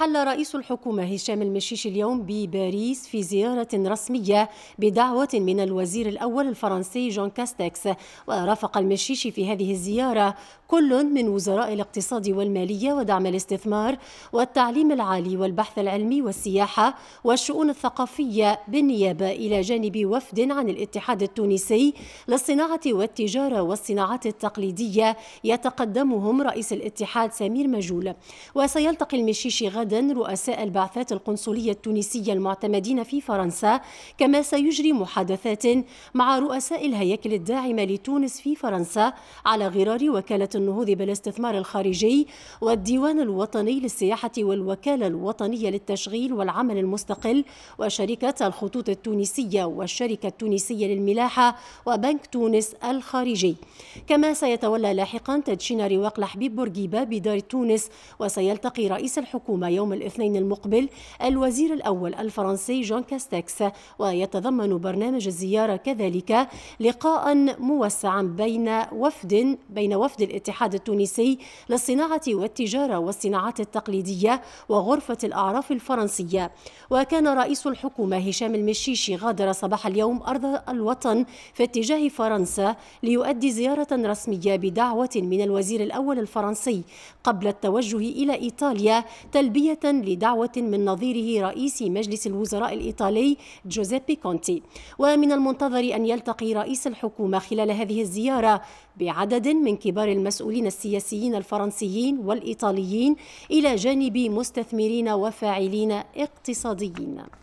حل رئيس الحكومة هشام المشيش اليوم بباريس في زيارة رسمية بدعوة من الوزير الأول الفرنسي جون كاستكس ورافق المشيش في هذه الزيارة كل من وزراء الاقتصاد والمالية ودعم الاستثمار والتعليم العالي والبحث العلمي والسياحة والشؤون الثقافية بالنيابة إلى جانب وفد عن الاتحاد التونسي للصناعة والتجارة والصناعات التقليدية يتقدمهم رئيس الاتحاد سمير مجول وسيلتقي المشيش غدا غدا رؤساء البعثات القنصلية التونسية المعتمدين في فرنسا كما سيجري محادثات مع رؤساء الهياكل الداعمة لتونس في فرنسا على غرار وكالة النهوض بالاستثمار الخارجي والديوان الوطني للسياحة والوكالة الوطنية للتشغيل والعمل المستقل وشركة الخطوط التونسية والشركة التونسية للملاحة وبنك تونس الخارجي كما سيتولى لاحقا تدشين رواق لحبيب بورقيبة بدار تونس وسيلتقي رئيس الحكومة يوم الاثنين المقبل الوزير الأول الفرنسي جون كاستكس ويتضمن برنامج الزيارة كذلك لقاء موسعا بين وفد بين وفد الاتحاد التونسي للصناعة والتجارة والصناعات التقليدية وغرفة الأعراف الفرنسية وكان رئيس الحكومة هشام المشيشي غادر صباح اليوم أرض الوطن في اتجاه فرنسا ليؤدي زيارة رسمية بدعوة من الوزير الأول الفرنسي قبل التوجه إلى إيطاليا تلبية تعبئة لدعوة من نظيره رئيس مجلس الوزراء الإيطالي جوزيبي كونتي ومن المنتظر أن يلتقي رئيس الحكومة خلال هذه الزيارة بعدد من كبار المسؤولين السياسيين الفرنسيين والإيطاليين إلى جانب مستثمرين وفاعلين اقتصاديين